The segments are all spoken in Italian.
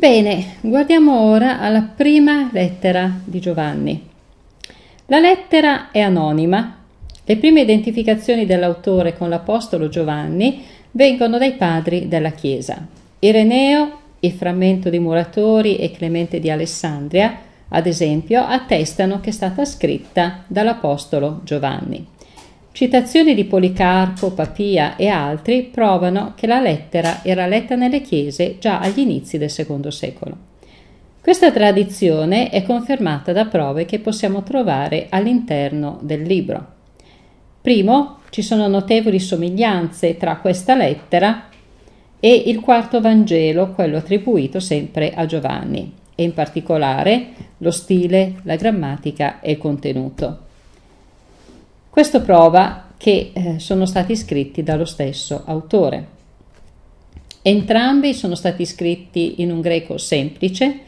Bene, guardiamo ora alla prima lettera di Giovanni. La lettera è anonima. Le prime identificazioni dell'autore con l'Apostolo Giovanni vengono dai padri della Chiesa. Ireneo, il frammento di Muratori e Clemente di Alessandria, ad esempio, attestano che è stata scritta dall'Apostolo Giovanni. Citazioni di Policarpo, Papia e altri provano che la lettera era letta nelle chiese già agli inizi del II secolo. Questa tradizione è confermata da prove che possiamo trovare all'interno del libro. Primo, ci sono notevoli somiglianze tra questa lettera e il quarto Vangelo, quello attribuito sempre a Giovanni, e in particolare lo stile, la grammatica e il contenuto. Questo prova che eh, sono stati scritti dallo stesso autore. Entrambi sono stati scritti in un greco semplice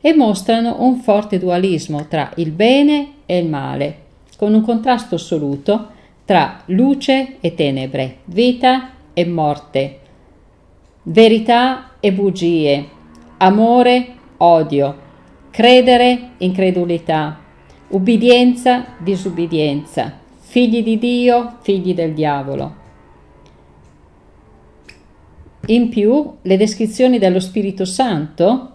e mostrano un forte dualismo tra il bene e il male, con un contrasto assoluto tra luce e tenebre, vita e morte, verità e bugie, amore, odio, credere, incredulità, ubbidienza, disubbidienza figli di Dio, figli del diavolo. In più, le descrizioni dello Spirito Santo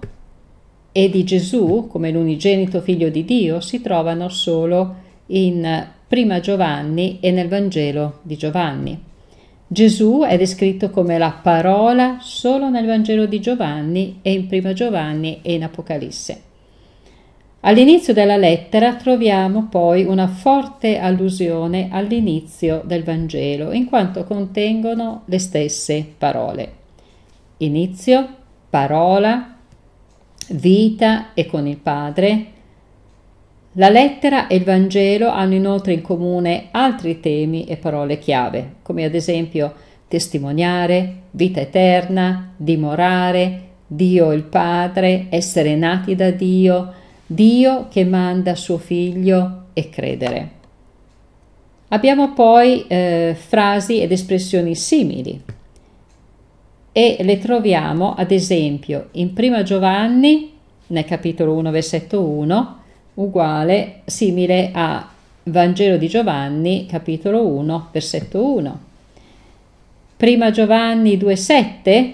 e di Gesù come l'unigenito figlio di Dio si trovano solo in Prima Giovanni e nel Vangelo di Giovanni. Gesù è descritto come la parola solo nel Vangelo di Giovanni e in Prima Giovanni e in Apocalisse. All'inizio della lettera troviamo poi una forte allusione all'inizio del Vangelo, in quanto contengono le stesse parole. Inizio, parola, vita e con il Padre. La lettera e il Vangelo hanno inoltre in comune altri temi e parole chiave, come ad esempio testimoniare, vita eterna, dimorare, Dio il Padre, essere nati da Dio, Dio che manda suo figlio e credere. Abbiamo poi eh, frasi ed espressioni simili e le troviamo ad esempio in prima Giovanni nel capitolo 1 versetto 1 uguale simile a Vangelo di Giovanni capitolo 1 versetto 1 prima Giovanni 2 7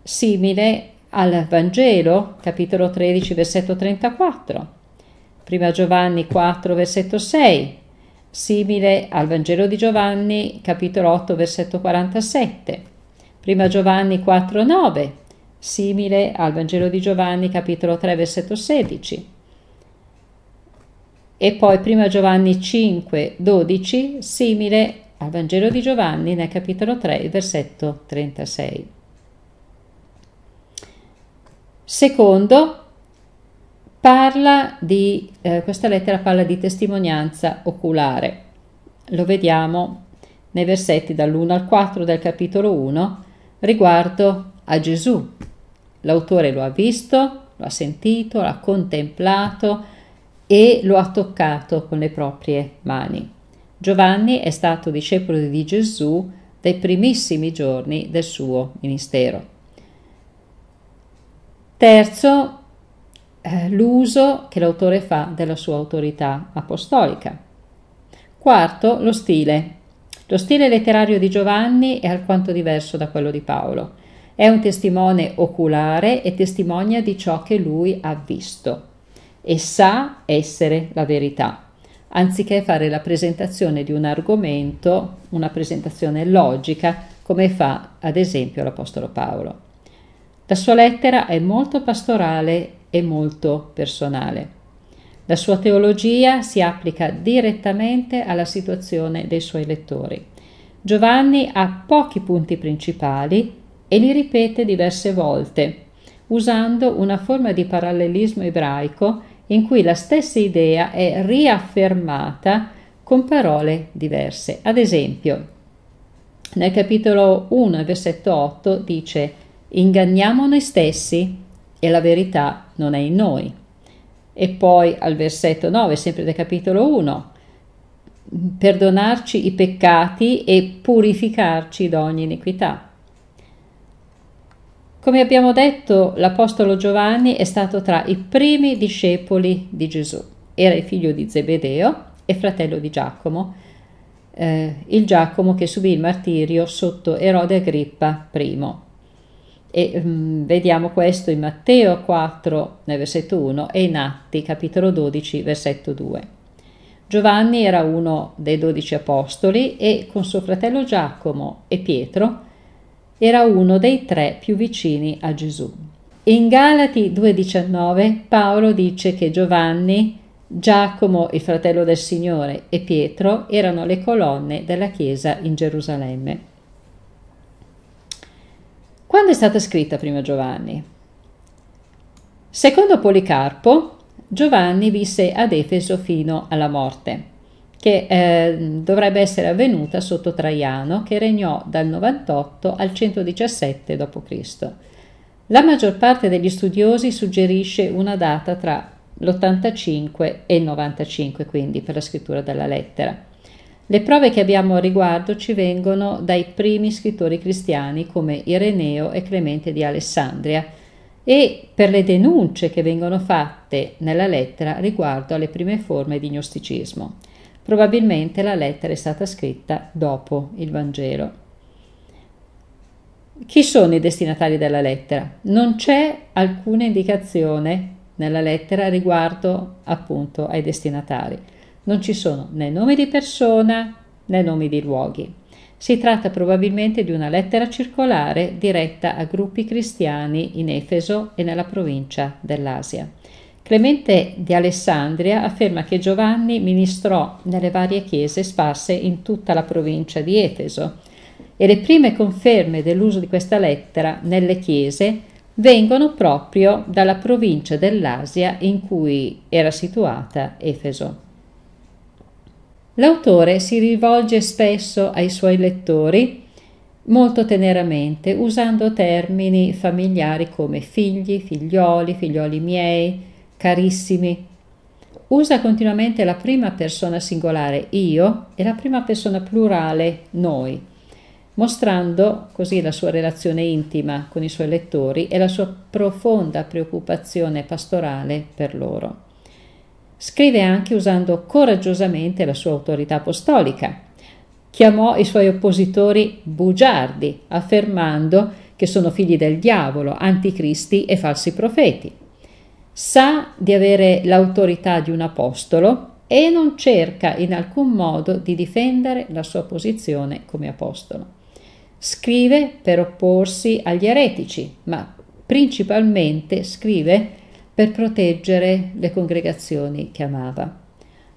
simile al Vangelo, capitolo 13, versetto 34, prima Giovanni 4, versetto 6, simile al Vangelo di Giovanni, capitolo 8, versetto 47, prima Giovanni 4, 9, simile al Vangelo di Giovanni, capitolo 3, versetto 16, e poi prima Giovanni 5, 12, simile al Vangelo di Giovanni nel capitolo 3, versetto 36. Secondo, parla di, eh, questa lettera parla di testimonianza oculare. Lo vediamo nei versetti dall'1 al 4 del capitolo 1 riguardo a Gesù. L'autore lo ha visto, lo ha sentito, l'ha contemplato e lo ha toccato con le proprie mani. Giovanni è stato discepolo di Gesù dai primissimi giorni del suo ministero. Terzo, eh, l'uso che l'autore fa della sua autorità apostolica. Quarto, lo stile. Lo stile letterario di Giovanni è alquanto diverso da quello di Paolo. È un testimone oculare e testimonia di ciò che lui ha visto e sa essere la verità anziché fare la presentazione di un argomento, una presentazione logica, come fa ad esempio l'Apostolo Paolo. La sua lettera è molto pastorale e molto personale. La sua teologia si applica direttamente alla situazione dei suoi lettori. Giovanni ha pochi punti principali e li ripete diverse volte, usando una forma di parallelismo ebraico in cui la stessa idea è riaffermata con parole diverse. Ad esempio, nel capitolo 1, versetto 8 dice Inganniamo noi stessi e la verità non è in noi. E poi al versetto 9, sempre del capitolo 1, perdonarci i peccati e purificarci da ogni iniquità. Come abbiamo detto, l'Apostolo Giovanni è stato tra i primi discepoli di Gesù. Era il figlio di Zebedeo e fratello di Giacomo, eh, il Giacomo che subì il martirio sotto Erode Agrippa I e mh, mm, vediamo questo in Matteo 4 nel versetto 1 e in Atti capitolo 12 versetto 2. Giovanni era uno dei dodici apostoli e con suo fratello Giacomo e Pietro era uno dei tre più vicini a Gesù. In Galati 2,19 Paolo dice che Giovanni, Giacomo, il fratello del Signore, e Pietro erano le colonne della chiesa in Gerusalemme. Quando è stata scritta prima Giovanni? Secondo Policarpo, Giovanni visse ad Efeso fino alla morte, che eh, dovrebbe essere avvenuta sotto Traiano, che regnò dal 98 al 117 d.C. La maggior parte degli studiosi suggerisce una data tra l'85 e il 95, quindi per la scrittura della lettera. Le prove che abbiamo a riguardo ci vengono dai primi scrittori cristiani come Ireneo e Clemente di Alessandria e per le denunce che vengono fatte nella lettera riguardo alle prime forme di gnosticismo. Probabilmente la lettera è stata scritta dopo il Vangelo. Chi sono i destinatari della lettera? Non c'è alcuna indicazione nella lettera riguardo appunto ai destinatari. Non ci sono né nomi di persona né nomi di luoghi. Si tratta probabilmente di una lettera circolare diretta a gruppi cristiani in Efeso e nella provincia dell'Asia. Clemente di Alessandria afferma che Giovanni ministrò nelle varie chiese sparse in tutta la provincia di Efeso e le prime conferme dell'uso di questa lettera nelle chiese vengono proprio dalla provincia dell'Asia in cui era situata Efeso. L'autore si rivolge spesso ai suoi lettori molto teneramente, usando termini familiari come figli, figlioli, figlioli miei, carissimi. Usa continuamente la prima persona singolare io e la prima persona plurale noi, mostrando così la sua relazione intima con i suoi lettori e la sua profonda preoccupazione pastorale per loro. Scrive anche usando coraggiosamente la sua autorità apostolica. Chiamò i suoi oppositori bugiardi, affermando che sono figli del diavolo, anticristi e falsi profeti. Sa di avere l'autorità di un apostolo e non cerca in alcun modo di difendere la sua posizione come apostolo. Scrive per opporsi agli eretici, ma principalmente scrive per proteggere le congregazioni che amava.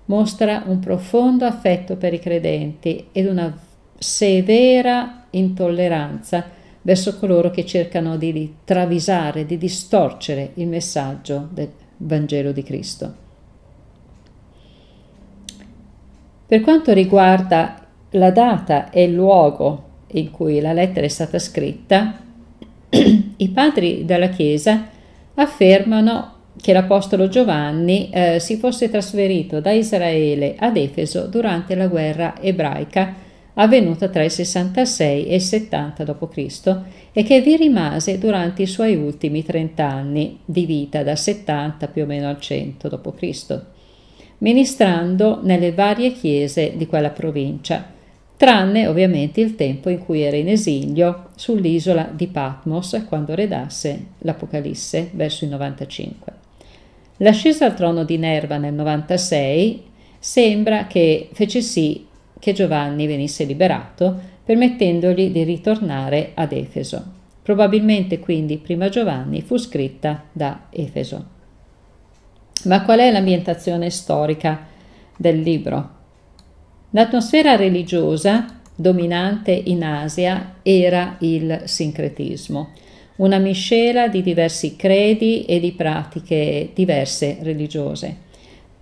Mostra un profondo affetto per i credenti ed una severa intolleranza verso coloro che cercano di travisare, di distorcere il messaggio del Vangelo di Cristo. Per quanto riguarda la data e il luogo in cui la lettera è stata scritta, i padri della Chiesa affermano che l'Apostolo Giovanni eh, si fosse trasferito da Israele ad Efeso durante la guerra ebraica avvenuta tra il 66 e il 70 d.C. e che vi rimase durante i suoi ultimi 30 anni di vita, da 70 più o meno al 100 d.C., ministrando nelle varie chiese di quella provincia tranne ovviamente il tempo in cui era in esilio sull'isola di Patmos quando redasse l'Apocalisse verso il 95. L'ascesa al trono di Nerva nel 96 sembra che fece sì che Giovanni venisse liberato, permettendogli di ritornare ad Efeso. Probabilmente quindi prima Giovanni fu scritta da Efeso. Ma qual è l'ambientazione storica del libro? L'atmosfera religiosa dominante in Asia era il sincretismo, una miscela di diversi credi e di pratiche diverse religiose.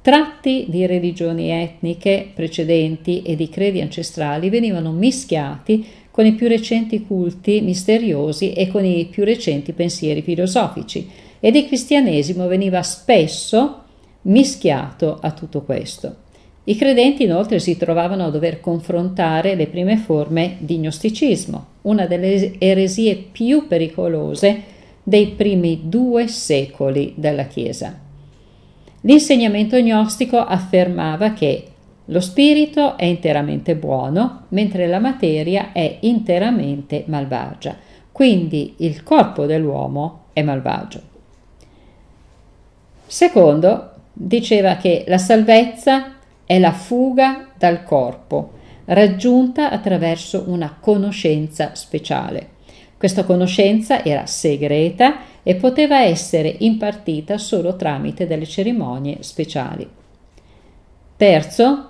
Tratti di religioni etniche precedenti e di credi ancestrali venivano mischiati con i più recenti culti misteriosi e con i più recenti pensieri filosofici ed il cristianesimo veniva spesso mischiato a tutto questo. I credenti inoltre si trovavano a dover confrontare le prime forme di gnosticismo, una delle eresie più pericolose dei primi due secoli della Chiesa. L'insegnamento gnostico affermava che lo spirito è interamente buono, mentre la materia è interamente malvagia. Quindi il corpo dell'uomo è malvagio. Secondo, diceva che la salvezza è la fuga dal corpo, raggiunta attraverso una conoscenza speciale. Questa conoscenza era segreta e poteva essere impartita solo tramite delle cerimonie speciali. Terzo,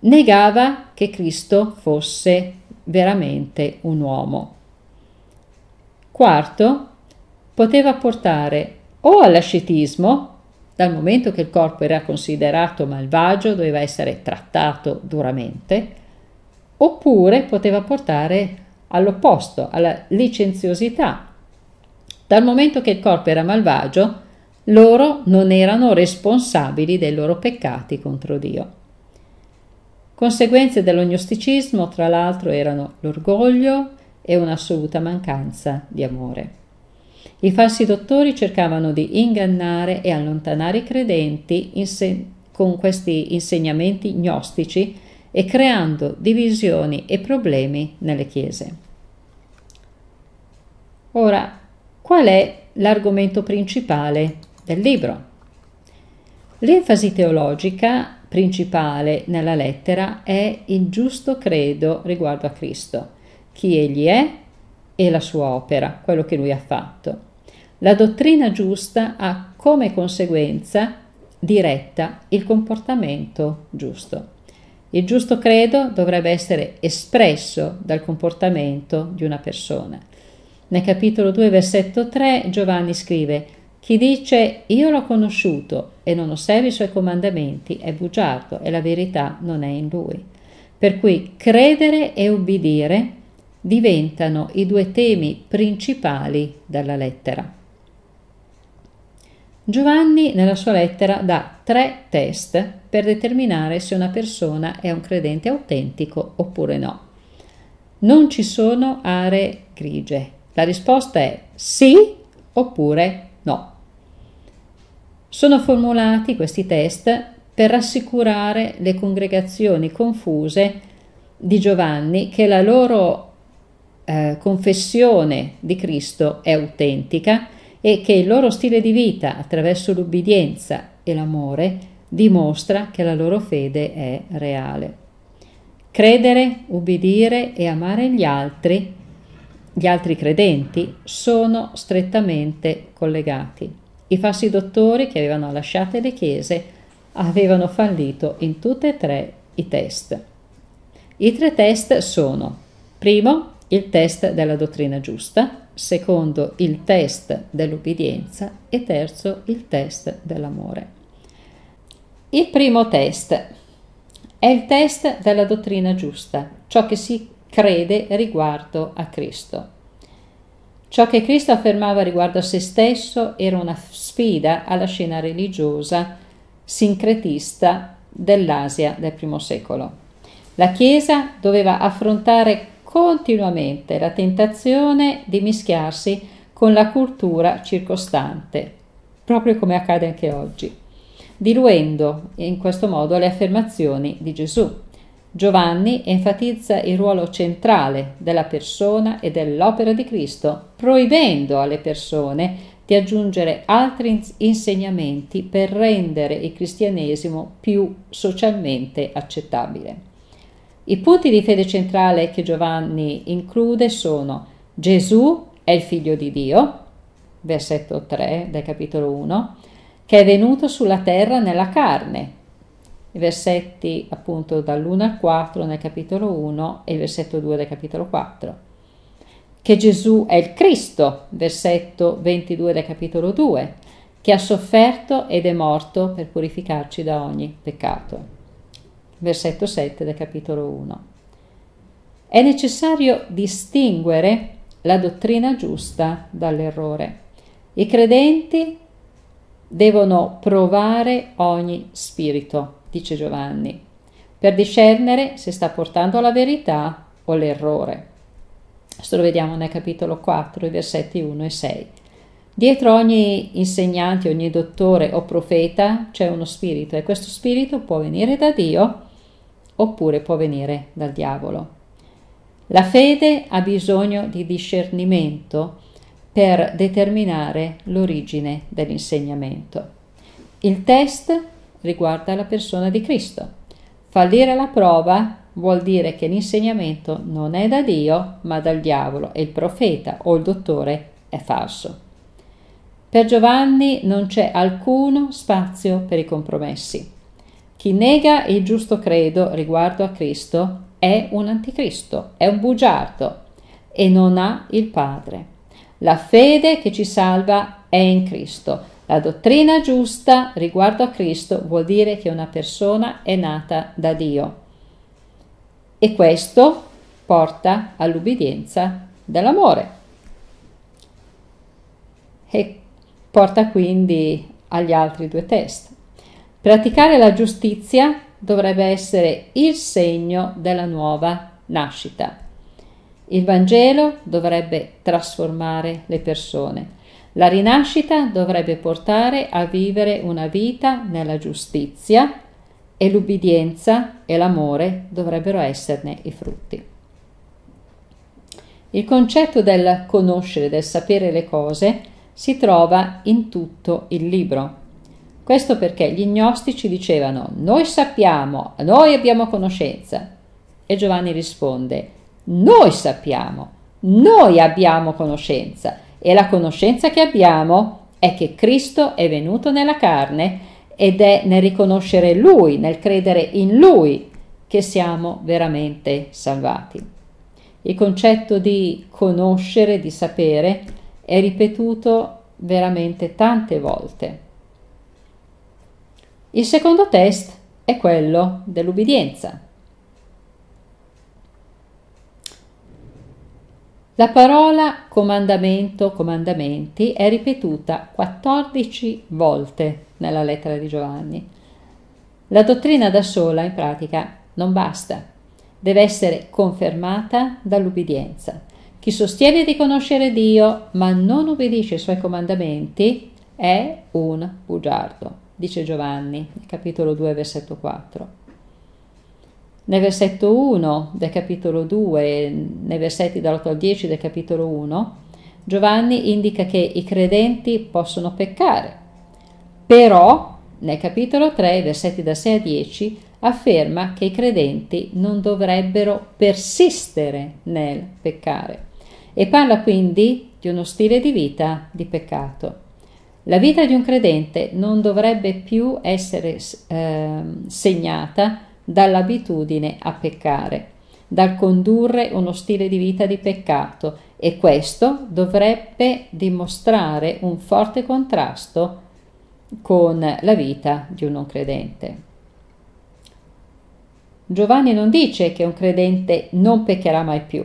negava che Cristo fosse veramente un uomo. Quarto, poteva portare o all'ascetismo dal momento che il corpo era considerato malvagio, doveva essere trattato duramente, oppure poteva portare all'opposto, alla licenziosità. Dal momento che il corpo era malvagio, loro non erano responsabili dei loro peccati contro Dio. Conseguenze dell'ognosticismo, tra l'altro, erano l'orgoglio e un'assoluta mancanza di amore. I falsi dottori cercavano di ingannare e allontanare i credenti se- con questi insegnamenti gnostici e creando divisioni e problemi nelle chiese. Ora, qual è l'argomento principale del libro? L'enfasi teologica principale nella lettera è il giusto credo riguardo a Cristo, chi egli è e la sua opera, quello che lui ha fatto. La dottrina giusta ha come conseguenza diretta il comportamento giusto. Il giusto credo dovrebbe essere espresso dal comportamento di una persona. Nel capitolo 2, versetto 3, Giovanni scrive, Chi dice io l'ho conosciuto e non osservi i suoi comandamenti è bugiardo e la verità non è in lui. Per cui credere e ubbidire diventano i due temi principali della lettera. Giovanni nella sua lettera dà tre test per determinare se una persona è un credente autentico oppure no. Non ci sono aree grigie. La risposta è sì oppure no. Sono formulati questi test per rassicurare le congregazioni confuse di Giovanni che la loro eh, confessione di Cristo è autentica e che il loro stile di vita attraverso l'ubbidienza e l'amore dimostra che la loro fede è reale. Credere, ubbidire e amare gli altri, gli altri credenti, sono strettamente collegati. I falsi dottori che avevano lasciate le chiese avevano fallito in tutti e tre i test. I tre test sono, primo, il test della dottrina giusta, secondo il test dell'ubbidienza e terzo il test dell'amore. Il primo test è il test della dottrina giusta, ciò che si crede riguardo a Cristo. Ciò che Cristo affermava riguardo a se stesso era una sfida alla scena religiosa sincretista dell'Asia del primo secolo. La Chiesa doveva affrontare continuamente la tentazione di mischiarsi con la cultura circostante, proprio come accade anche oggi, diluendo in questo modo le affermazioni di Gesù. Giovanni enfatizza il ruolo centrale della persona e dell'opera di Cristo, proibendo alle persone di aggiungere altri insegnamenti per rendere il cristianesimo più socialmente accettabile. I punti di fede centrale che Giovanni include sono Gesù è il figlio di Dio, versetto 3 del capitolo 1, che è venuto sulla terra nella carne, versetti appunto dall'1 al 4 nel capitolo 1 e versetto 2 del capitolo 4, che Gesù è il Cristo, versetto 22 del capitolo 2, che ha sofferto ed è morto per purificarci da ogni peccato versetto 7 del capitolo 1. È necessario distinguere la dottrina giusta dall'errore. I credenti devono provare ogni spirito, dice Giovanni, per discernere se sta portando la verità o l'errore. Questo lo vediamo nel capitolo 4, versetti 1 e 6. Dietro ogni insegnante, ogni dottore o profeta c'è uno spirito e questo spirito può venire da Dio oppure può venire dal diavolo. La fede ha bisogno di discernimento per determinare l'origine dell'insegnamento. Il test riguarda la persona di Cristo. Fallire la prova vuol dire che l'insegnamento non è da Dio ma dal diavolo e il profeta o il dottore è falso. Per Giovanni non c'è alcuno spazio per i compromessi. Chi nega il giusto credo riguardo a Cristo è un anticristo, è un bugiardo e non ha il Padre. La fede che ci salva è in Cristo. La dottrina giusta riguardo a Cristo vuol dire che una persona è nata da Dio. E questo porta all'ubbidienza dell'amore. E porta quindi agli altri due test. Praticare la giustizia dovrebbe essere il segno della nuova nascita. Il Vangelo dovrebbe trasformare le persone. La rinascita dovrebbe portare a vivere una vita nella giustizia e l'ubbidienza e l'amore dovrebbero esserne i frutti. Il concetto del conoscere, del sapere le cose, si trova in tutto il libro. Questo perché gli gnostici dicevano noi sappiamo, noi abbiamo conoscenza. E Giovanni risponde noi sappiamo, noi abbiamo conoscenza e la conoscenza che abbiamo è che Cristo è venuto nella carne ed è nel riconoscere Lui, nel credere in Lui che siamo veramente salvati. Il concetto di conoscere, di sapere, è ripetuto veramente tante volte il secondo test è quello dell'ubbidienza. La parola comandamento, comandamenti è ripetuta 14 volte nella lettera di Giovanni. La dottrina da sola in pratica non basta, deve essere confermata dall'ubbidienza. Chi sostiene di conoscere Dio ma non ubbidisce ai suoi comandamenti è un bugiardo dice Giovanni, capitolo 2, versetto 4. Nel versetto 1 del capitolo 2, e nei versetti dall'8 al 10 del capitolo 1, Giovanni indica che i credenti possono peccare, però nel capitolo 3, versetti da 6 a 10, afferma che i credenti non dovrebbero persistere nel peccare e parla quindi di uno stile di vita di peccato. La vita di un credente non dovrebbe più essere eh, segnata dall'abitudine a peccare, dal condurre uno stile di vita di peccato e questo dovrebbe dimostrare un forte contrasto con la vita di un non credente. Giovanni non dice che un credente non peccherà mai più,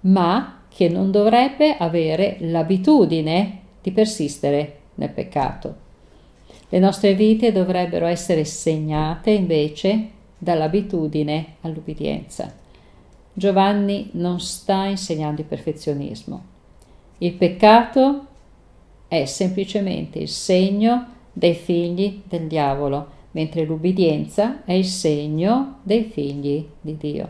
ma che non dovrebbe avere l'abitudine di persistere nel peccato. Le nostre vite dovrebbero essere segnate invece dall'abitudine all'ubbidienza. Giovanni non sta insegnando il perfezionismo. Il peccato è semplicemente il segno dei figli del diavolo, mentre l'ubbidienza è il segno dei figli di Dio.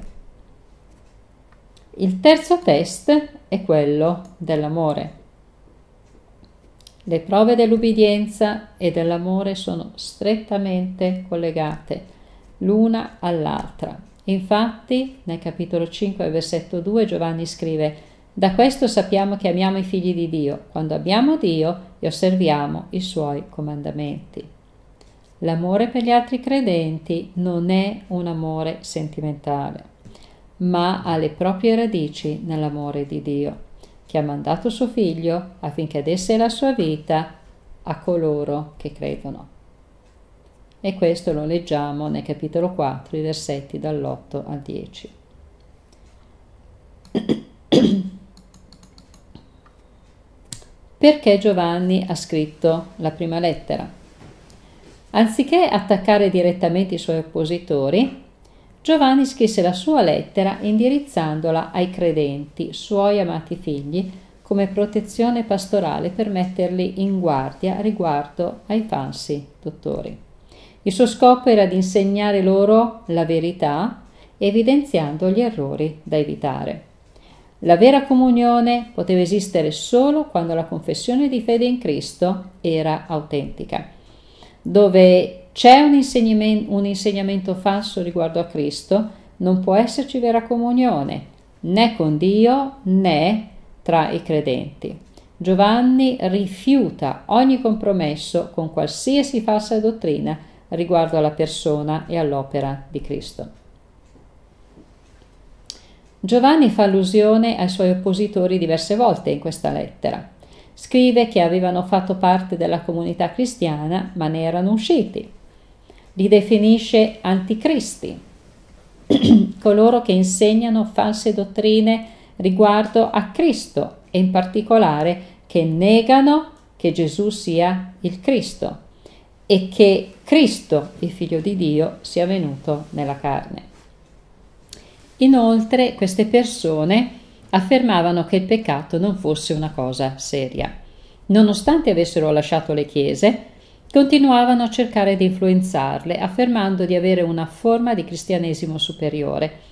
Il terzo test è quello dell'amore. Le prove dell'ubbidienza e dell'amore sono strettamente collegate l'una all'altra. Infatti, nel capitolo 5, versetto 2, Giovanni scrive Da questo sappiamo che amiamo i figli di Dio, quando abbiamo Dio e osserviamo i suoi comandamenti. L'amore per gli altri credenti non è un amore sentimentale, ma ha le proprie radici nell'amore di Dio che ha mandato suo figlio affinché desse la sua vita a coloro che credono. E questo lo leggiamo nel capitolo 4, i versetti dall'8 al 10. Perché Giovanni ha scritto la prima lettera? Anziché attaccare direttamente i suoi oppositori, Giovanni scrisse la sua lettera indirizzandola ai credenti, suoi amati figli, come protezione pastorale per metterli in guardia riguardo ai falsi dottori. Il suo scopo era di insegnare loro la verità, evidenziando gli errori da evitare. La vera comunione poteva esistere solo quando la confessione di fede in Cristo era autentica, dove c'è un insegnamento, un insegnamento falso riguardo a Cristo, non può esserci vera comunione né con Dio né tra i credenti. Giovanni rifiuta ogni compromesso con qualsiasi falsa dottrina riguardo alla persona e all'opera di Cristo. Giovanni fa allusione ai suoi oppositori diverse volte in questa lettera. Scrive che avevano fatto parte della comunità cristiana ma ne erano usciti li definisce anticristi, coloro che insegnano false dottrine riguardo a Cristo e in particolare che negano che Gesù sia il Cristo e che Cristo, il figlio di Dio, sia venuto nella carne. Inoltre queste persone affermavano che il peccato non fosse una cosa seria. Nonostante avessero lasciato le chiese, continuavano a cercare di influenzarle, affermando di avere una forma di cristianesimo superiore.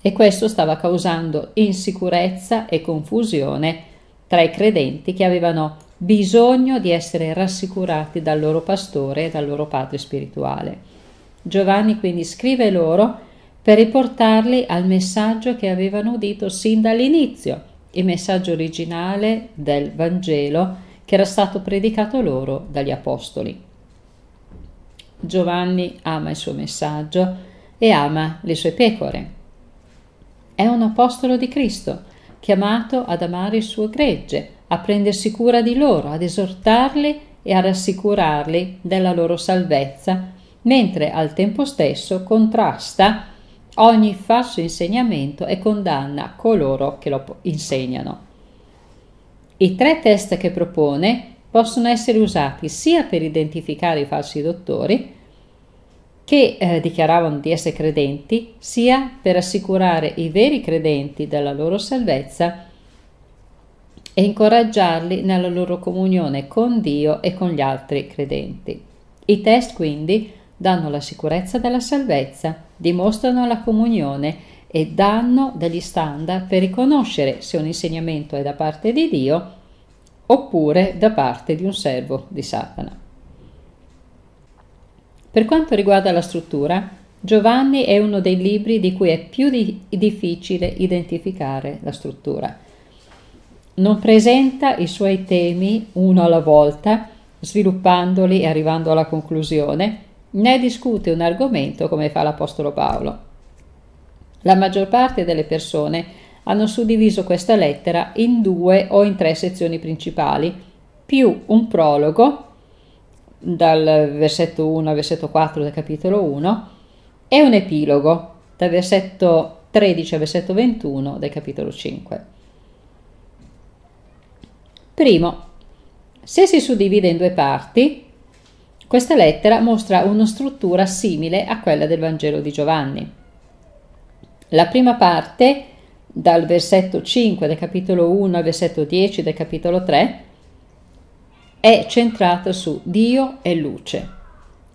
E questo stava causando insicurezza e confusione tra i credenti che avevano bisogno di essere rassicurati dal loro pastore e dal loro padre spirituale. Giovanni quindi scrive loro per riportarli al messaggio che avevano udito sin dall'inizio, il messaggio originale del Vangelo che era stato predicato loro dagli apostoli. Giovanni ama il suo messaggio e ama le sue pecore. È un apostolo di Cristo, chiamato ad amare il suo gregge, a prendersi cura di loro, ad esortarli e a rassicurarli della loro salvezza, mentre al tempo stesso contrasta ogni falso insegnamento e condanna coloro che lo insegnano. I tre test che propone possono essere usati sia per identificare i falsi dottori che eh, dichiaravano di essere credenti, sia per assicurare i veri credenti della loro salvezza e incoraggiarli nella loro comunione con Dio e con gli altri credenti. I test quindi danno la sicurezza della salvezza, dimostrano la comunione e danno degli standard per riconoscere se un insegnamento è da parte di Dio oppure da parte di un servo di Satana. Per quanto riguarda la struttura, Giovanni è uno dei libri di cui è più di- difficile identificare la struttura. Non presenta i suoi temi uno alla volta, sviluppandoli e arrivando alla conclusione, né discute un argomento come fa l'Apostolo Paolo. La maggior parte delle persone hanno suddiviso questa lettera in due o in tre sezioni principali, più un prologo dal versetto 1 al versetto 4 del capitolo 1 e un epilogo dal versetto 13 al versetto 21 del capitolo 5. Primo, se si suddivide in due parti, questa lettera mostra una struttura simile a quella del Vangelo di Giovanni. La prima parte, dal versetto 5 del capitolo 1 al versetto 10 del capitolo 3, è centrata su Dio e luce,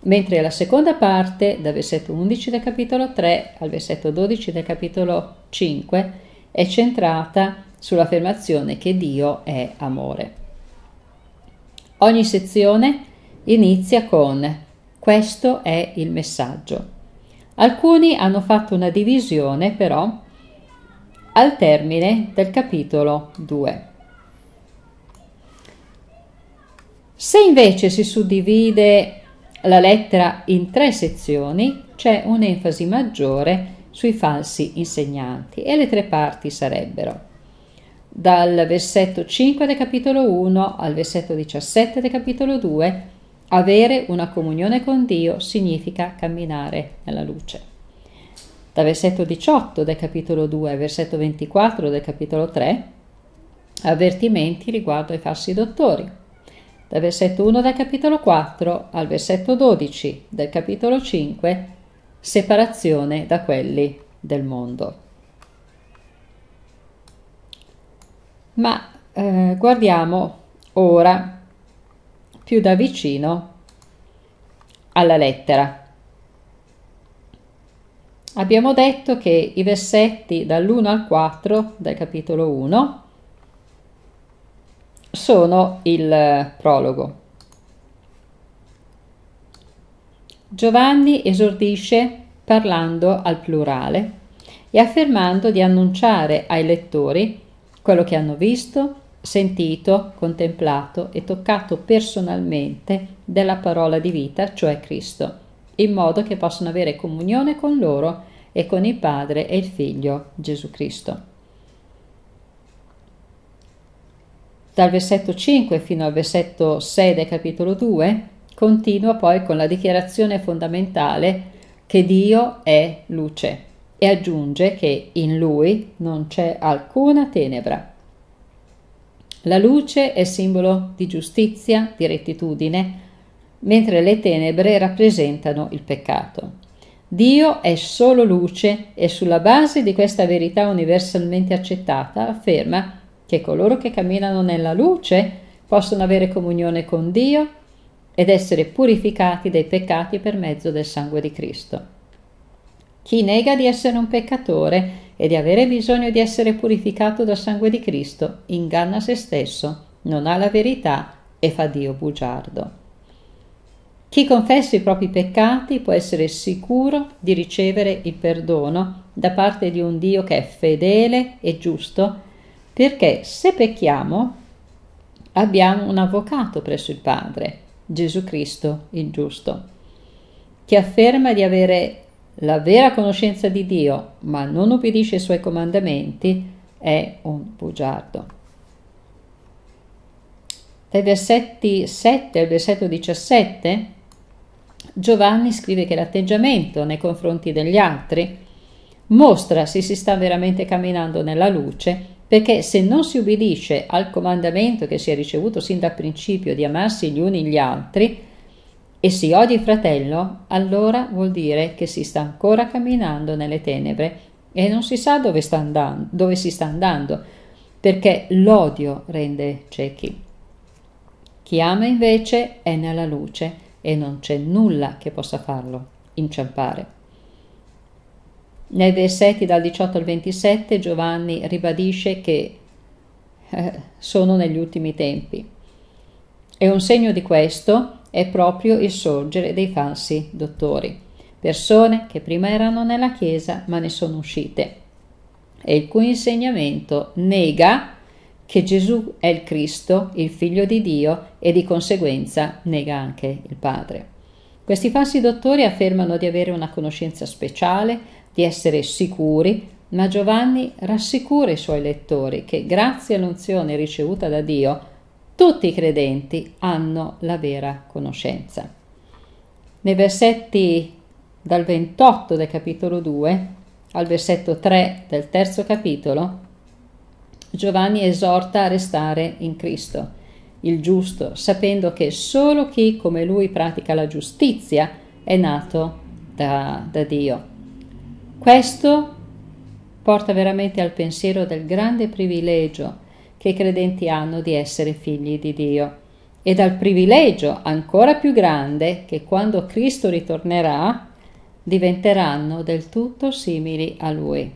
mentre la seconda parte, dal versetto 11 del capitolo 3 al versetto 12 del capitolo 5, è centrata sull'affermazione che Dio è amore. Ogni sezione inizia con questo è il messaggio. Alcuni hanno fatto una divisione però al termine del capitolo 2. Se invece si suddivide la lettera in tre sezioni, c'è un'enfasi maggiore sui falsi insegnanti e le tre parti sarebbero dal versetto 5 del capitolo 1 al versetto 17 del capitolo 2 avere una comunione con Dio significa camminare nella luce. Dal versetto 18 del capitolo 2 al versetto 24 del capitolo 3, avvertimenti riguardo ai falsi dottori. Dal versetto 1 del capitolo 4 al versetto 12 del capitolo 5, separazione da quelli del mondo. Ma eh, guardiamo ora più da vicino alla lettera. Abbiamo detto che i versetti dall'1 al 4 del capitolo 1 sono il eh, prologo. Giovanni esordisce parlando al plurale e affermando di annunciare ai lettori quello che hanno visto, sentito, contemplato e toccato personalmente della parola di vita, cioè Cristo, in modo che possano avere comunione con loro e con il Padre e il Figlio Gesù Cristo. Dal versetto 5 fino al versetto 6 del capitolo 2 continua poi con la dichiarazione fondamentale che Dio è luce e aggiunge che in lui non c'è alcuna tenebra. La luce è simbolo di giustizia, di rettitudine, mentre le tenebre rappresentano il peccato. Dio è solo luce e sulla base di questa verità universalmente accettata afferma che coloro che camminano nella luce possono avere comunione con Dio ed essere purificati dai peccati per mezzo del sangue di Cristo. Chi nega di essere un peccatore e di avere bisogno di essere purificato dal sangue di Cristo, inganna se stesso, non ha la verità e fa Dio bugiardo. Chi confessa i propri peccati può essere sicuro di ricevere il perdono da parte di un Dio che è fedele e giusto, perché se pecchiamo abbiamo un avvocato presso il Padre, Gesù Cristo il giusto. Chi afferma di avere la vera conoscenza di Dio, ma non obbedisce ai suoi comandamenti, è un bugiardo. Dai versetti 7 al versetto 17, Giovanni scrive che l'atteggiamento nei confronti degli altri mostra se si sta veramente camminando nella luce, perché se non si ubbidisce al comandamento che si è ricevuto sin dal principio di amarsi gli uni gli altri, e si odi fratello, allora vuol dire che si sta ancora camminando nelle tenebre e non si sa dove, sta andando, dove si sta andando, perché l'odio rende ciechi. Chi ama invece è nella luce e non c'è nulla che possa farlo inciampare. Nei versetti dal 18 al 27 Giovanni ribadisce che eh, sono negli ultimi tempi. E un segno di questo è proprio il sorgere dei falsi dottori, persone che prima erano nella Chiesa ma ne sono uscite, e il cui insegnamento nega che Gesù è il Cristo, il Figlio di Dio, e di conseguenza nega anche il Padre. Questi falsi dottori affermano di avere una conoscenza speciale, di essere sicuri, ma Giovanni rassicura i suoi lettori che grazie all'unzione ricevuta da Dio tutti i credenti hanno la vera conoscenza. Nei versetti dal 28 del capitolo 2 al versetto 3 del terzo capitolo, Giovanni esorta a restare in Cristo, il giusto, sapendo che solo chi come lui pratica la giustizia è nato da, da Dio. Questo porta veramente al pensiero del grande privilegio che i credenti hanno di essere figli di Dio e dal privilegio ancora più grande che quando Cristo ritornerà diventeranno del tutto simili a Lui.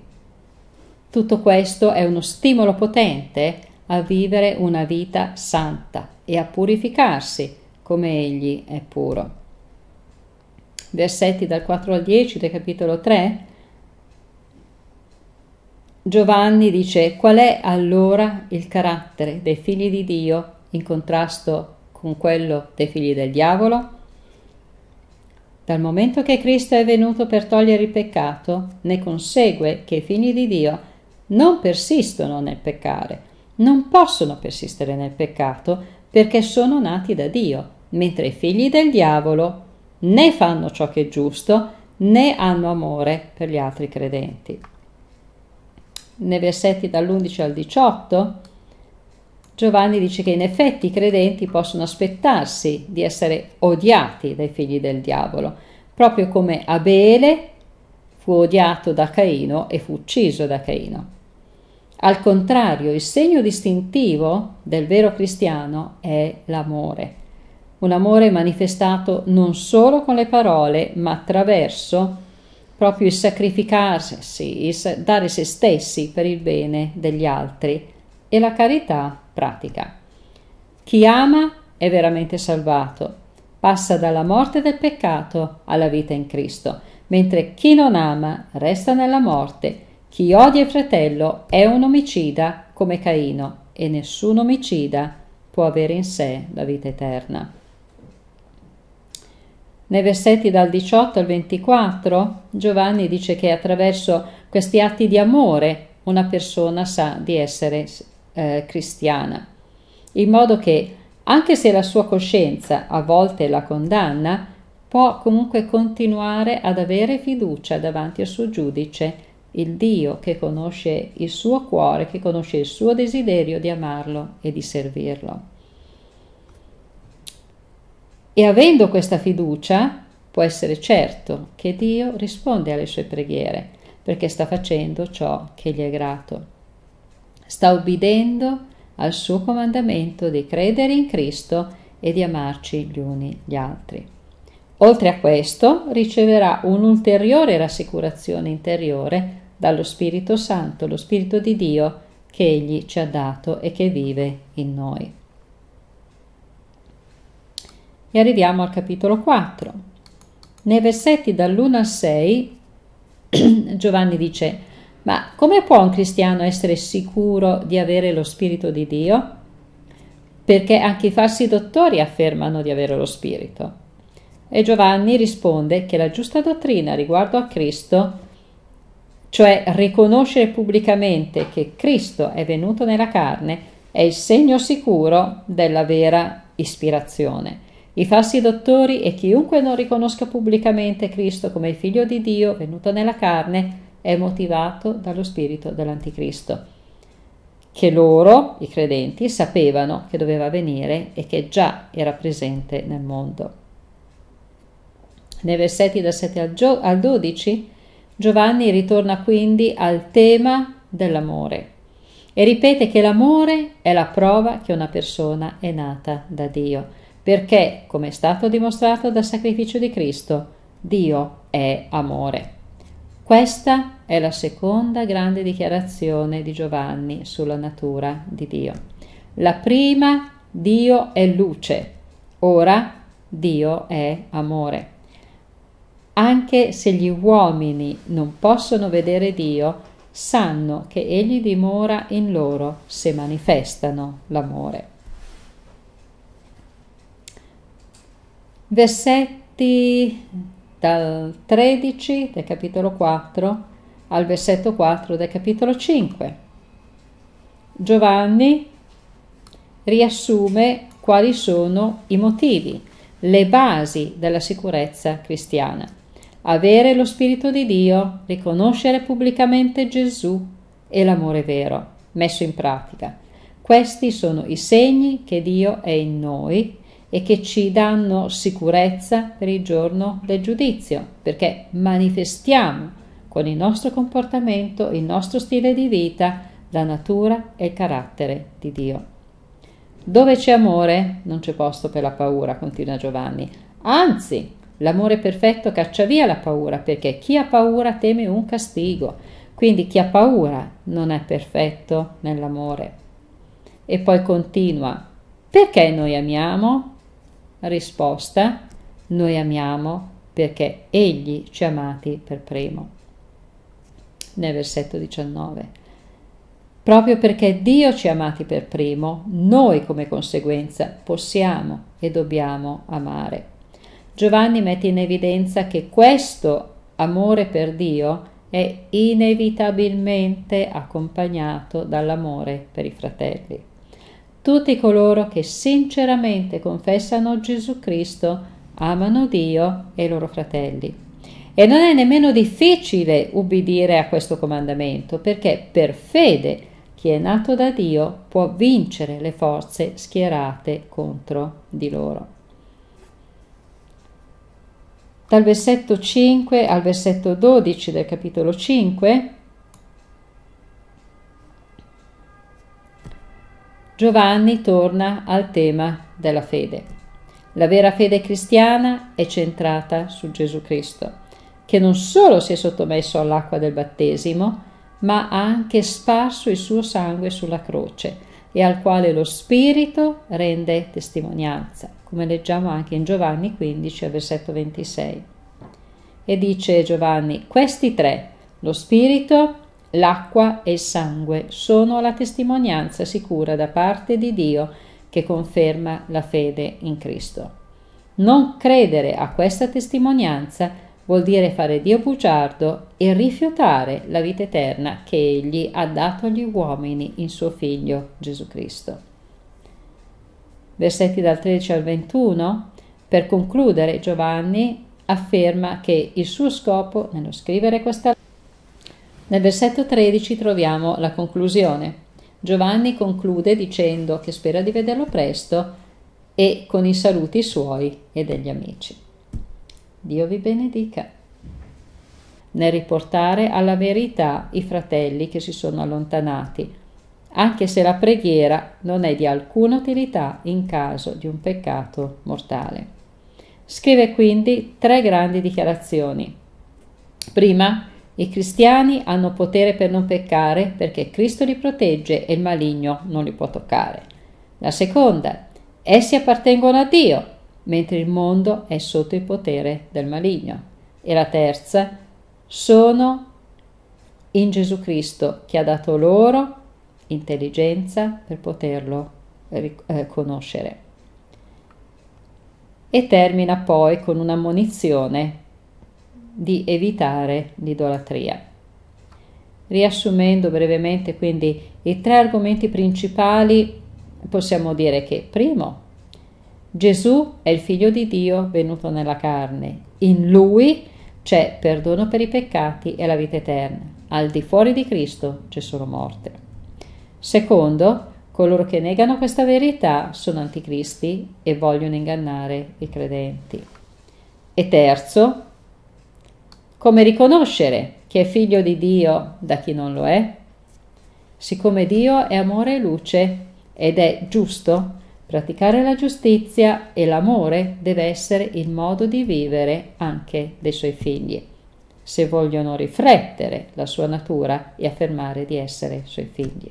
Tutto questo è uno stimolo potente a vivere una vita santa e a purificarsi come Egli è puro. Versetti dal 4 al 10 del capitolo 3 Giovanni dice qual è allora il carattere dei figli di Dio in contrasto con quello dei figli del diavolo? Dal momento che Cristo è venuto per togliere il peccato, ne consegue che i figli di Dio non persistono nel peccare, non possono persistere nel peccato perché sono nati da Dio, mentre i figli del diavolo né fanno ciò che è giusto né hanno amore per gli altri credenti nei versetti dall'11 al 18, Giovanni dice che in effetti i credenti possono aspettarsi di essere odiati dai figli del diavolo, proprio come Abele fu odiato da Caino e fu ucciso da Caino. Al contrario, il segno distintivo del vero cristiano è l'amore, un amore manifestato non solo con le parole, ma attraverso la proprio il sacrificarsi, il dare se stessi per il bene degli altri e la carità pratica. Chi ama è veramente salvato, passa dalla morte del peccato alla vita in Cristo, mentre chi non ama resta nella morte. Chi odia il fratello è un omicida come Caino e nessun omicida può avere in sé la vita eterna. Nei versetti dal 18 al 24 Giovanni dice che attraverso questi atti di amore una persona sa di essere eh, cristiana, in modo che anche se la sua coscienza a volte la condanna, può comunque continuare ad avere fiducia davanti al suo giudice, il Dio che conosce il suo cuore, che conosce il suo desiderio di amarlo e di servirlo. E avendo questa fiducia, può essere certo che Dio risponde alle sue preghiere, perché sta facendo ciò che gli è grato. Sta ubbidendo al suo comandamento di credere in Cristo e di amarci gli uni gli altri. Oltre a questo, riceverà un'ulteriore rassicurazione interiore dallo Spirito Santo, lo Spirito di Dio che Egli ci ha dato e che vive in noi arriviamo al capitolo 4. Nei versetti dall'1 al 6 Giovanni dice, ma come può un cristiano essere sicuro di avere lo Spirito di Dio? Perché anche i falsi dottori affermano di avere lo Spirito. E Giovanni risponde che la giusta dottrina riguardo a Cristo, cioè riconoscere pubblicamente che Cristo è venuto nella carne, è il segno sicuro della vera ispirazione. I falsi dottori e chiunque non riconosca pubblicamente Cristo come il figlio di Dio venuto nella carne è motivato dallo spirito dell'anticristo che loro, i credenti, sapevano che doveva venire e che già era presente nel mondo. Nei versetti dal 7 al 12 Giovanni ritorna quindi al tema dell'amore e ripete che l'amore è la prova che una persona è nata da Dio perché, come è stato dimostrato dal sacrificio di Cristo, Dio è amore. Questa è la seconda grande dichiarazione di Giovanni sulla natura di Dio. La prima, Dio è luce, ora Dio è amore. Anche se gli uomini non possono vedere Dio, sanno che Egli dimora in loro se manifestano l'amore. versetti dal 13 del capitolo 4 al versetto 4 del capitolo 5. Giovanni riassume quali sono i motivi, le basi della sicurezza cristiana. Avere lo Spirito di Dio, riconoscere pubblicamente Gesù e l'amore vero, messo in pratica. Questi sono i segni che Dio è in noi e che ci danno sicurezza per il giorno del giudizio, perché manifestiamo con il nostro comportamento, il nostro stile di vita, la natura e il carattere di Dio. Dove c'è amore non c'è posto per la paura, continua Giovanni. Anzi, l'amore perfetto caccia via la paura, perché chi ha paura teme un castigo. Quindi chi ha paura non è perfetto nell'amore. E poi continua, perché noi amiamo? Risposta: Noi amiamo perché Egli ci ha amati per primo. Nel versetto 19. Proprio perché Dio ci ha amati per primo, noi come conseguenza possiamo e dobbiamo amare. Giovanni mette in evidenza che questo amore per Dio è inevitabilmente accompagnato dall'amore per i fratelli tutti coloro che sinceramente confessano Gesù Cristo, amano Dio e i loro fratelli. E non è nemmeno difficile ubbidire a questo comandamento, perché per fede chi è nato da Dio può vincere le forze schierate contro di loro. Dal versetto 5 al versetto 12 del capitolo 5 Giovanni torna al tema della fede. La vera fede cristiana è centrata su Gesù Cristo, che non solo si è sottomesso all'acqua del battesimo, ma ha anche sparso il suo sangue sulla croce e al quale lo Spirito rende testimonianza, come leggiamo anche in Giovanni 15, versetto 26. E dice Giovanni, questi tre, lo Spirito, L'acqua e il sangue sono la testimonianza sicura da parte di Dio che conferma la fede in Cristo. Non credere a questa testimonianza vuol dire fare Dio bugiardo e rifiutare la vita eterna che Egli ha dato agli uomini in suo Figlio Gesù Cristo. Versetti dal 13 al 21. Per concludere, Giovanni afferma che il suo scopo nello scrivere questa lettera nel versetto 13 troviamo la conclusione. Giovanni conclude dicendo che spera di vederlo presto e con i saluti suoi e degli amici. Dio vi benedica. Nel riportare alla verità i fratelli che si sono allontanati, anche se la preghiera non è di alcuna utilità in caso di un peccato mortale. Scrive quindi tre grandi dichiarazioni. Prima, i cristiani hanno potere per non peccare perché Cristo li protegge e il maligno non li può toccare. La seconda, essi appartengono a Dio, mentre il mondo è sotto il potere del maligno. E la terza, sono in Gesù Cristo che ha dato loro intelligenza per poterlo eh, conoscere. E termina poi con un'ammonizione di evitare l'idolatria. Riassumendo brevemente quindi i tre argomenti principali, possiamo dire che primo, Gesù è il figlio di Dio venuto nella carne, in lui c'è perdono per i peccati e la vita eterna, al di fuori di Cristo c'è solo morte. Secondo, coloro che negano questa verità sono anticristi e vogliono ingannare i credenti. E terzo, come riconoscere che è figlio di Dio da chi non lo è? Siccome Dio è amore e luce ed è giusto, praticare la giustizia e l'amore deve essere il modo di vivere anche dei suoi figli, se vogliono riflettere la sua natura e affermare di essere suoi figli.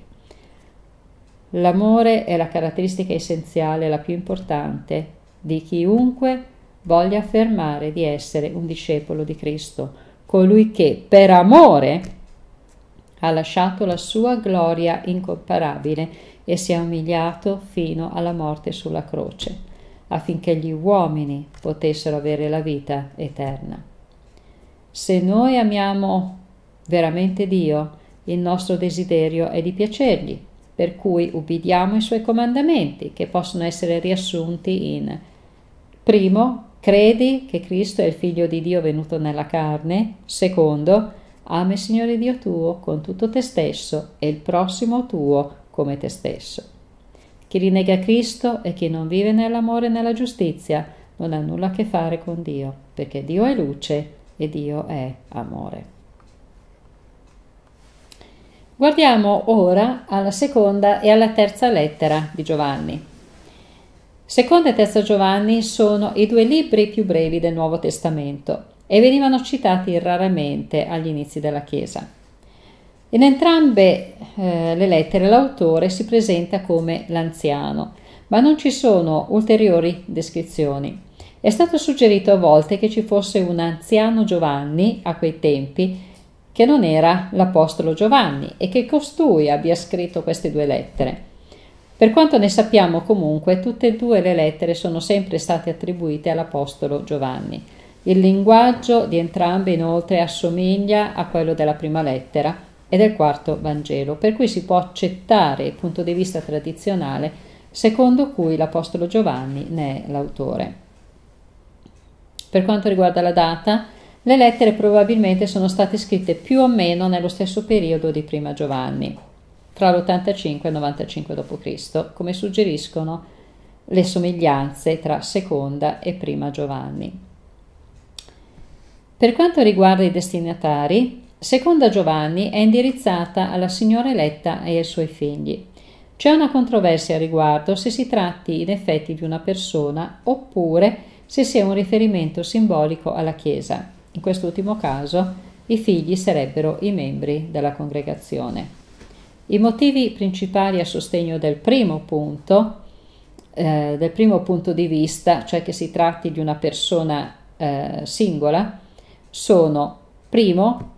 L'amore è la caratteristica essenziale, la più importante, di chiunque voglia affermare di essere un discepolo di Cristo, colui che per amore ha lasciato la sua gloria incomparabile e si è umiliato fino alla morte sulla croce, affinché gli uomini potessero avere la vita eterna. Se noi amiamo veramente Dio, il nostro desiderio è di piacergli, per cui ubbidiamo i suoi comandamenti, che possono essere riassunti in primo Credi che Cristo è il Figlio di Dio venuto nella carne? Secondo, ami il Signore Dio tuo con tutto te stesso e il prossimo tuo come te stesso. Chi rinnega Cristo e chi non vive nell'amore e nella giustizia non ha nulla a che fare con Dio, perché Dio è luce e Dio è amore. Guardiamo ora alla seconda e alla terza lettera di Giovanni. Secondo e terzo Giovanni sono i due libri più brevi del Nuovo Testamento e venivano citati raramente agli inizi della Chiesa. In entrambe eh, le lettere l'autore si presenta come l'anziano, ma non ci sono ulteriori descrizioni. È stato suggerito a volte che ci fosse un anziano Giovanni a quei tempi che non era l'apostolo Giovanni e che costui abbia scritto queste due lettere. Per quanto ne sappiamo comunque, tutte e due le lettere sono sempre state attribuite all'Apostolo Giovanni. Il linguaggio di entrambe inoltre assomiglia a quello della prima lettera e del quarto Vangelo, per cui si può accettare il punto di vista tradizionale secondo cui l'Apostolo Giovanni ne è l'autore. Per quanto riguarda la data, le lettere probabilmente sono state scritte più o meno nello stesso periodo di prima Giovanni tra l'85 e il 95 d.C., come suggeriscono le somiglianze tra seconda e prima Giovanni. Per quanto riguarda i destinatari, seconda Giovanni è indirizzata alla signora eletta e ai suoi figli. C'è una controversia a riguardo se si tratti in effetti di una persona oppure se sia un riferimento simbolico alla Chiesa. In quest'ultimo caso i figli sarebbero i membri della congregazione. I motivi principali a sostegno del primo punto, eh, del primo punto di vista, cioè che si tratti di una persona eh, singola, sono primo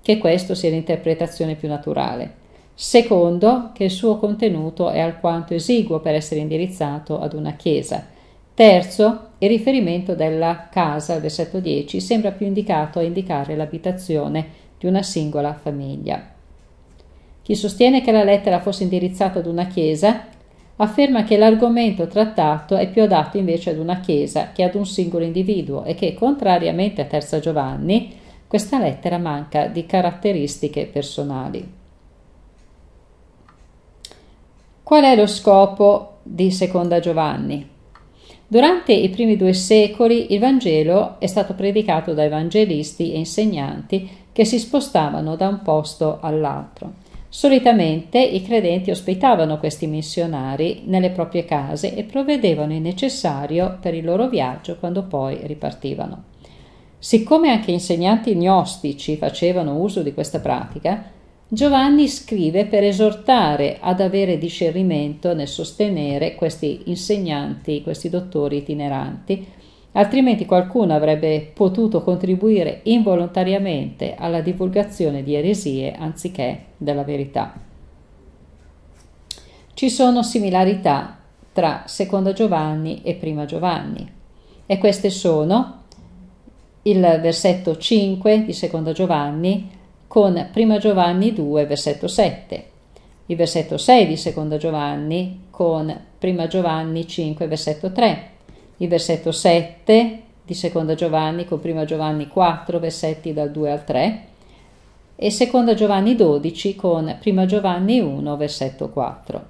che questo sia l'interpretazione più naturale, secondo che il suo contenuto è alquanto esiguo per essere indirizzato ad una chiesa, terzo il riferimento della casa, al versetto 10, sembra più indicato a indicare l'abitazione di una singola famiglia. Chi sostiene che la lettera fosse indirizzata ad una chiesa afferma che l'argomento trattato è più adatto invece ad una chiesa che ad un singolo individuo e che, contrariamente a Terza Giovanni, questa lettera manca di caratteristiche personali. Qual è lo scopo di Seconda Giovanni? Durante i primi due secoli il Vangelo è stato predicato da evangelisti e insegnanti che si spostavano da un posto all'altro. Solitamente i credenti ospitavano questi missionari nelle proprie case e provvedevano il necessario per il loro viaggio quando poi ripartivano. Siccome anche insegnanti gnostici facevano uso di questa pratica, Giovanni scrive per esortare ad avere discernimento nel sostenere questi insegnanti, questi dottori itineranti, altrimenti qualcuno avrebbe potuto contribuire involontariamente alla divulgazione di eresie anziché della verità. Ci sono similarità tra Seconda Giovanni e Prima Giovanni e queste sono il versetto 5 di Seconda Giovanni con Prima Giovanni 2 versetto 7, il versetto 6 di Seconda Giovanni con Prima Giovanni 5 versetto 3 il versetto 7 di Seconda Giovanni con Prima Giovanni 4, versetti dal 2 al 3 e Seconda Giovanni 12 con Prima Giovanni 1, versetto 4.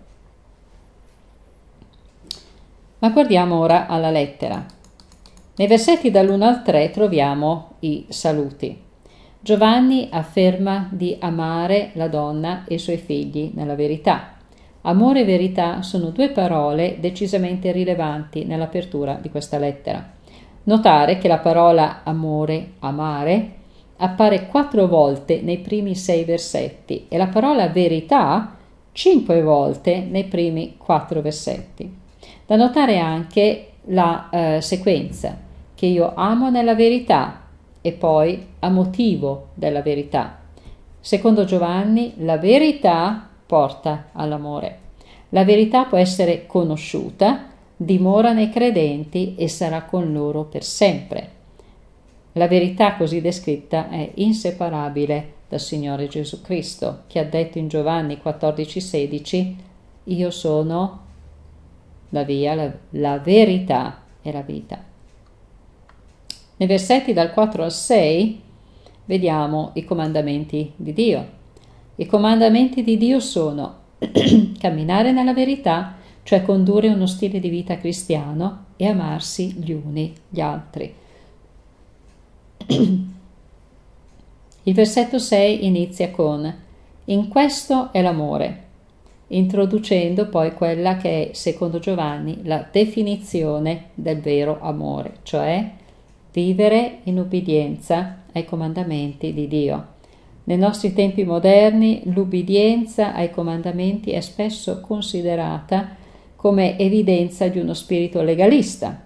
Ma guardiamo ora alla lettera. Nei versetti dall'1 al 3 troviamo i saluti. Giovanni afferma di amare la donna e i suoi figli nella verità. Amore e verità sono due parole decisamente rilevanti nell'apertura di questa lettera. Notare che la parola amore, amare, appare quattro volte nei primi sei versetti e la parola verità cinque volte nei primi quattro versetti. Da notare anche la eh, sequenza che io amo nella verità e poi a motivo della verità. Secondo Giovanni la verità porta all'amore. La verità può essere conosciuta, dimora nei credenti e sarà con loro per sempre. La verità così descritta è inseparabile dal Signore Gesù Cristo, che ha detto in Giovanni 14:16, io sono la via, la, la verità e la vita. Nei versetti dal 4 al 6 vediamo i comandamenti di Dio. I comandamenti di Dio sono camminare nella verità, cioè condurre uno stile di vita cristiano e amarsi gli uni gli altri. Il versetto 6 inizia con In questo è l'amore, introducendo poi quella che è, secondo Giovanni, la definizione del vero amore, cioè vivere in obbedienza ai comandamenti di Dio. Nei nostri tempi moderni l'ubbidienza ai comandamenti è spesso considerata come evidenza di uno spirito legalista,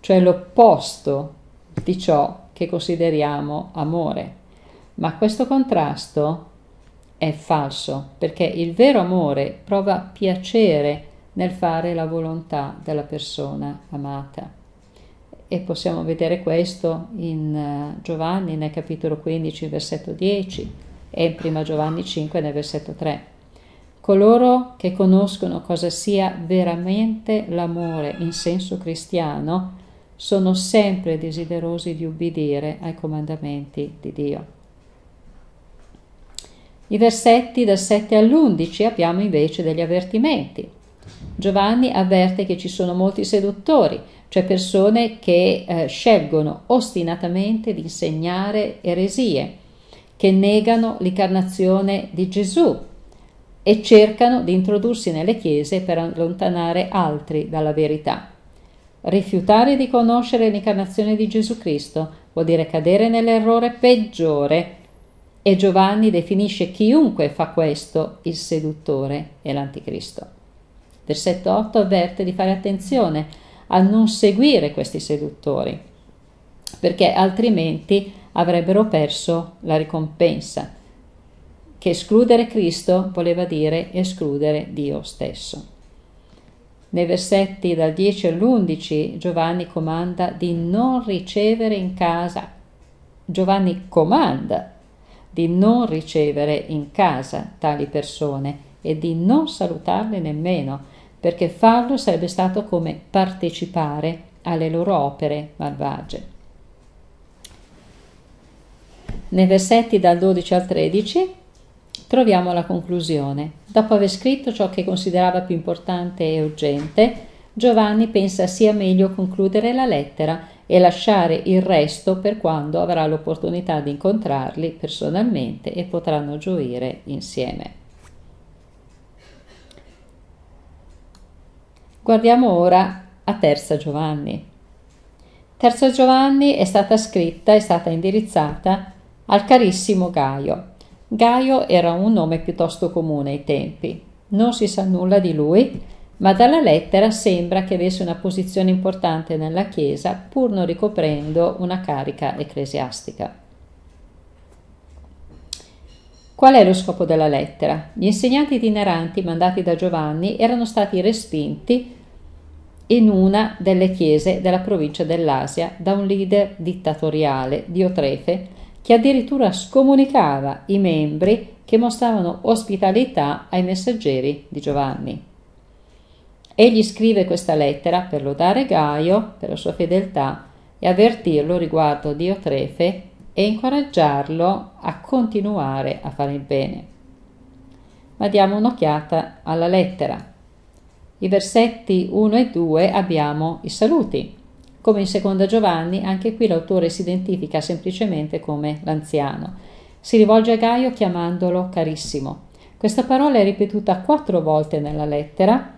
cioè l'opposto di ciò che consideriamo amore. Ma questo contrasto è falso, perché il vero amore prova piacere nel fare la volontà della persona amata e possiamo vedere questo in eh, Giovanni nel capitolo 15, versetto 10 e in prima Giovanni 5 nel versetto 3. Coloro che conoscono cosa sia veramente l'amore in senso cristiano sono sempre desiderosi di ubbidire ai comandamenti di Dio. I versetti da 7 all'11 abbiamo invece degli avvertimenti. Giovanni avverte che ci sono molti seduttori cioè persone che eh, scelgono ostinatamente di insegnare eresie, che negano l'incarnazione di Gesù e cercano di introdursi nelle chiese per allontanare altri dalla verità. Rifiutare di conoscere l'incarnazione di Gesù Cristo vuol dire cadere nell'errore peggiore e Giovanni definisce chiunque fa questo il seduttore e l'anticristo. Versetto 8 avverte di fare attenzione a non seguire questi seduttori, perché altrimenti avrebbero perso la ricompensa, che escludere Cristo voleva dire escludere Dio stesso. Nei versetti dal 10 all'11 Giovanni comanda di non ricevere in casa. Giovanni comanda di non ricevere in casa tali persone e di non salutarle nemmeno, perché farlo sarebbe stato come partecipare alle loro opere malvagie. Nei versetti dal 12 al 13 troviamo la conclusione. Dopo aver scritto ciò che considerava più importante e urgente, Giovanni pensa sia meglio concludere la lettera e lasciare il resto per quando avrà l'opportunità di incontrarli personalmente e potranno gioire insieme. Guardiamo ora a Terza Giovanni. Terza Giovanni è stata scritta e stata indirizzata al carissimo Gaio. Gaio era un nome piuttosto comune ai tempi. Non si sa nulla di lui, ma dalla lettera sembra che avesse una posizione importante nella Chiesa pur non ricoprendo una carica ecclesiastica. Qual è lo scopo della lettera? Gli insegnanti itineranti mandati da Giovanni erano stati respinti in una delle chiese della provincia dell'Asia da un leader dittatoriale, Diotrefe, che addirittura scomunicava i membri che mostravano ospitalità ai messaggeri di Giovanni. Egli scrive questa lettera per lodare Gaio per la sua fedeltà e avvertirlo riguardo Diotrefe e incoraggiarlo a continuare a fare il bene. Ma diamo un'occhiata alla lettera. I versetti 1 e 2 abbiamo i saluti. Come in Seconda Giovanni, anche qui l'autore si identifica semplicemente come l'anziano. Si rivolge a Gaio chiamandolo carissimo. Questa parola è ripetuta quattro volte nella lettera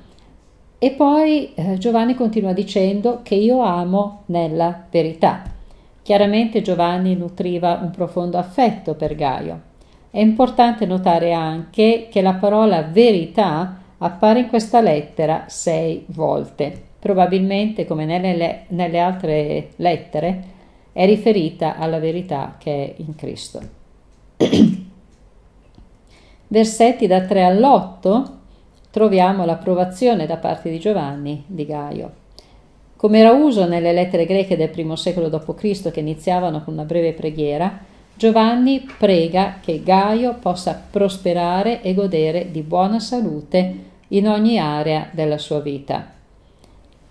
e poi eh, Giovanni continua dicendo che io amo nella verità. Chiaramente Giovanni nutriva un profondo affetto per Gaio. È importante notare anche che la parola verità appare in questa lettera sei volte. Probabilmente, come nelle, nelle altre lettere, è riferita alla verità che è in Cristo. Versetti da 3 all'8 troviamo l'approvazione da parte di Giovanni di Gaio. Come era uso nelle lettere greche del primo secolo d.C. che iniziavano con una breve preghiera, Giovanni prega che Gaio possa prosperare e godere di buona salute in ogni area della sua vita.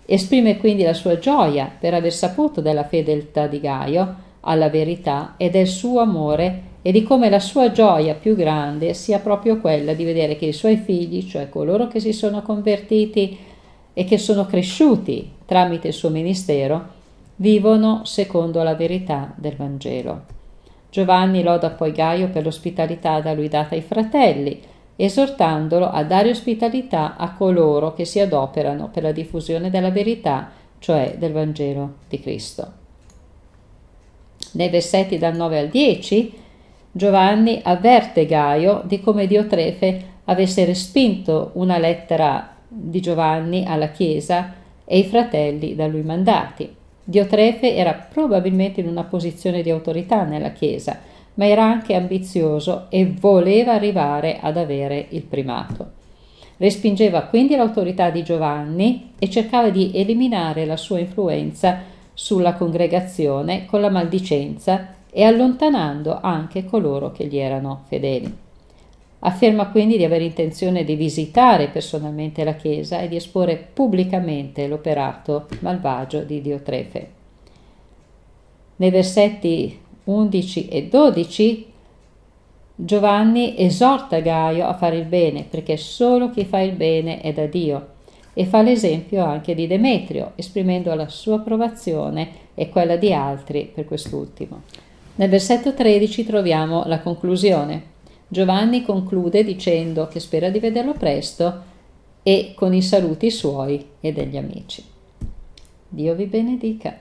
Esprime quindi la sua gioia per aver saputo della fedeltà di Gaio alla verità e del suo amore e di come la sua gioia più grande sia proprio quella di vedere che i suoi figli, cioè coloro che si sono convertiti e che sono cresciuti tramite il suo ministero, vivono secondo la verità del Vangelo. Giovanni loda poi Gaio per l'ospitalità da lui data ai fratelli, esortandolo a dare ospitalità a coloro che si adoperano per la diffusione della verità, cioè del Vangelo di Cristo. Nei versetti dal 9 al 10 Giovanni avverte Gaio di come Diotrefe avesse respinto una lettera di Giovanni alla Chiesa e i fratelli da lui mandati. Diotrefe era probabilmente in una posizione di autorità nella Chiesa, ma era anche ambizioso e voleva arrivare ad avere il primato. Respingeva quindi l'autorità di Giovanni e cercava di eliminare la sua influenza sulla congregazione con la maldicenza e allontanando anche coloro che gli erano fedeli. Afferma quindi di avere intenzione di visitare personalmente la Chiesa e di esporre pubblicamente l'operato malvagio di Diotrefe. Nei versetti 11 e 12, Giovanni esorta Gaio a fare il bene, perché solo chi fa il bene è da Dio, e fa l'esempio anche di Demetrio, esprimendo la sua approvazione e quella di altri per quest'ultimo. Nel versetto 13 troviamo la conclusione. Giovanni conclude dicendo che spera di vederlo presto e con i saluti suoi e degli amici. Dio vi benedica.